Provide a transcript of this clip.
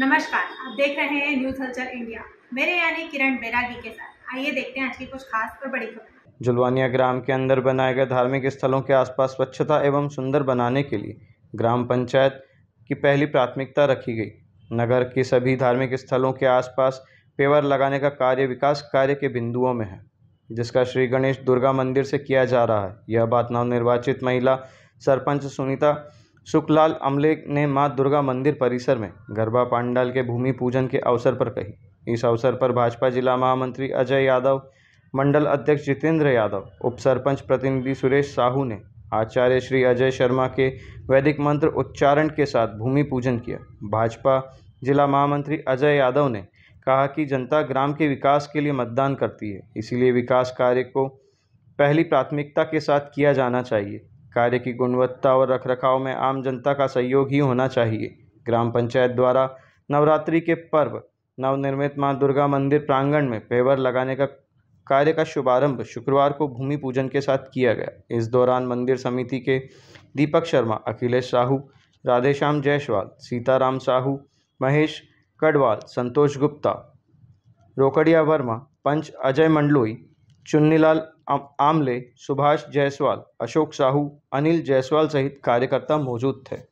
नमस्कार आप देख रहे हैं न्यूज हलचल इंडिया मेरे यानी किरण बैरागी के साथ आइए देखते हैं आज की कुछ खास और बड़ी खबर जुलवानिया ग्राम के अंदर बनाए गए धार्मिक स्थलों के आसपास स्वच्छता एवं सुंदर बनाने के लिए ग्राम पंचायत की पहली प्राथमिकता रखी गई नगर के सभी धार्मिक स्थलों के आसपास पेवर लगाने का कार्य विकास कार्य के बिंदुओं में है जिसका श्री गणेश दुर्गा मंदिर से किया जा रहा है यह बात नवनिर्वाचित महिला सरपंच सुनीता सुखलाल अमले ने मां दुर्गा मंदिर परिसर में गरबा पांडाल के भूमि पूजन के अवसर पर कही इस अवसर पर भाजपा जिला महामंत्री अजय यादव मंडल अध्यक्ष जितेंद्र यादव उप सरपंच प्रतिनिधि सुरेश साहू ने आचार्य श्री अजय शर्मा के वैदिक मंत्र उच्चारण के साथ भूमि पूजन किया भाजपा जिला महामंत्री अजय यादव ने कहा कि जनता ग्राम के विकास के लिए मतदान करती है इसीलिए विकास कार्य को पहली प्राथमिकता के साथ किया जाना चाहिए कार्य की गुणवत्ता और रखरखाव में आम जनता का सहयोग ही होना चाहिए ग्राम पंचायत द्वारा नवरात्रि के पर्व नवनिर्मित मां दुर्गा मंदिर प्रांगण में पेवर लगाने का कार्य का शुभारंभ शुक्रवार को भूमि पूजन के साथ किया गया इस दौरान मंदिर समिति के दीपक शर्मा अखिलेश साहू राधेश्याम जायसवाल सीताराम साहू महेश कड़वाल संतोष गुप्ता रोकड़िया वर्मा पंच अजय मंडलोई चुन्नीलाल आमले सुभाष जायसवाल अशोक साहू अनिल जायसवाल सहित कार्यकर्ता मौजूद थे